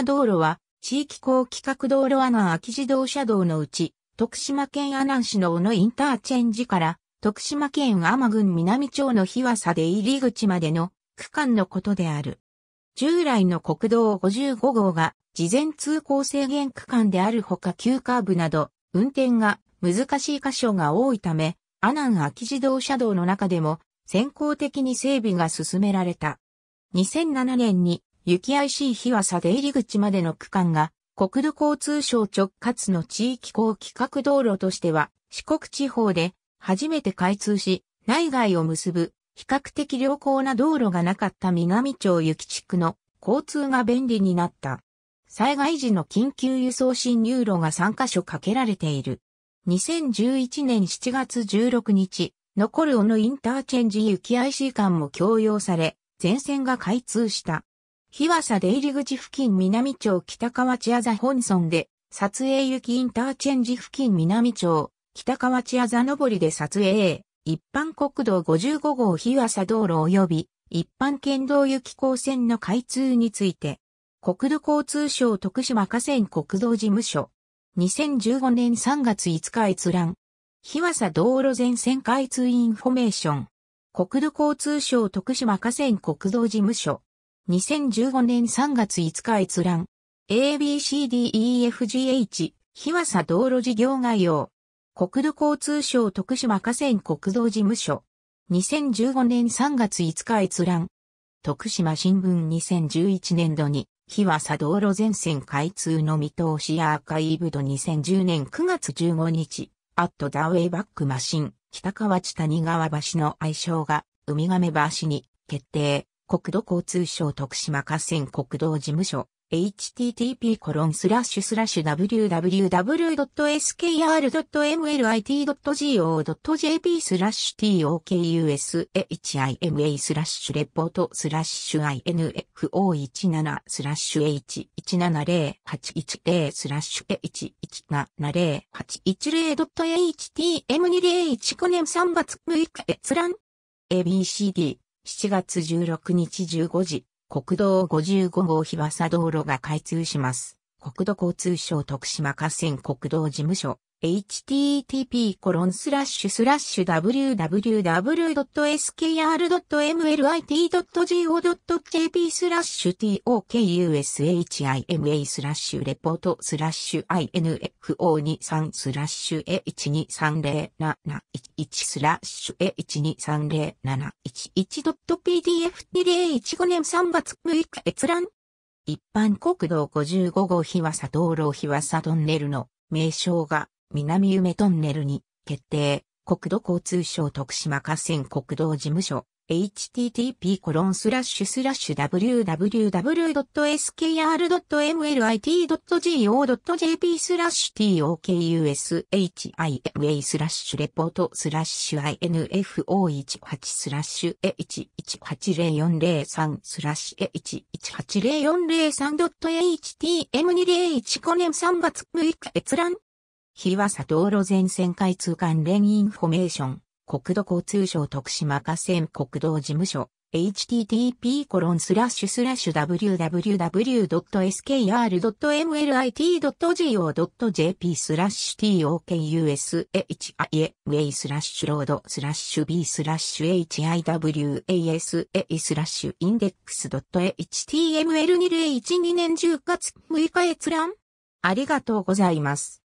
阪道路は、地域高規格道路阿南秋自動車道のうち、徳島県阿南市の小野インターチェンジから、徳島県阿波郡南町の日和佐で入り口までの区間のことである。従来の国道55号が事前通行制限区間であるほか急カーブなど運転が難しい箇所が多いため、阿南秋自動車道の中でも先行的に整備が進められた。2007年に雪怪しい日はさで入り口までの区間が、国土交通省直轄の地域公規格道路としては、四国地方で初めて開通し、内外を結ぶ比較的良好な道路がなかった南町雪地区の交通が便利になった。災害時の緊急輸送進入路が3カ所かけられている。2011年7月16日、残る小野インターチェンジ雪 IC 間も供用され、全線が開通した。日和佐出入り口付近南町北河内あ本村で、撮影行きインターチェンジ付近南町北河内あ上りで撮影、一般国道55号日和佐道路及び一般県道行き交線の開通について、国土交通省徳島河川国道事務所、2015年3月5日閲覧、日和佐道路全線開通インフォメーション、国土交通省徳島河川国道事務所、2015年3月5日閲覧。ABCDEFGH、日和佐道路事業概要。国土交通省徳島河川国道事務所。2015年3月5日閲覧。徳島新聞2011年度に、日和佐道路全線開通の見通しやアーカイブド2010年9月15日、アットダウェイバックマシン、北河内谷川橋の愛称が、ウミガメ橋に決定。国土交通省徳島河川国道事務所 http://www.skr.mlit.go.jp スラッシュ tokusahima スラッシュレポートスラッシュ info17 スラッシュ h170810 スラッシュ h1170810.htm201 コネ3月6日閲覧 ABCD 7月16日15時、国道55号日和佐道路が開通します。国土交通省徳島河川国道事務所 http://www.skr.mlit.go.jp スラッシュ tokushima スラッシュレポートスラッシュ info23 スラッシュ a1230711 スラッシュ a1230711.pdf2015 年3月6日閲覧一般国道55号日和佐道路日和佐トンネルの名称が南梅トンネルに決定。国土交通省徳島河川国道事務所 http コロンスラッシュスラッシュ www.skr.mlit.go.jp スラッシュ tokushia スラッシュレポートスラッシュ info18 スラッシュ1180403スラッシュ 1180403.htm201 5年3月6日閲覧日和佐道路全線開通関連インフォメーション、国土交通省徳島河川国道事務所、http コロンスラッシュスラッシュ www.skr.mlit.go.jp スラッシュ t o k u s h i a w a スラッシュロードスラッシュ b スラッシュ hiwasa スラッシュインデックス .html2012 年10月6日閲覧ありがとうございます。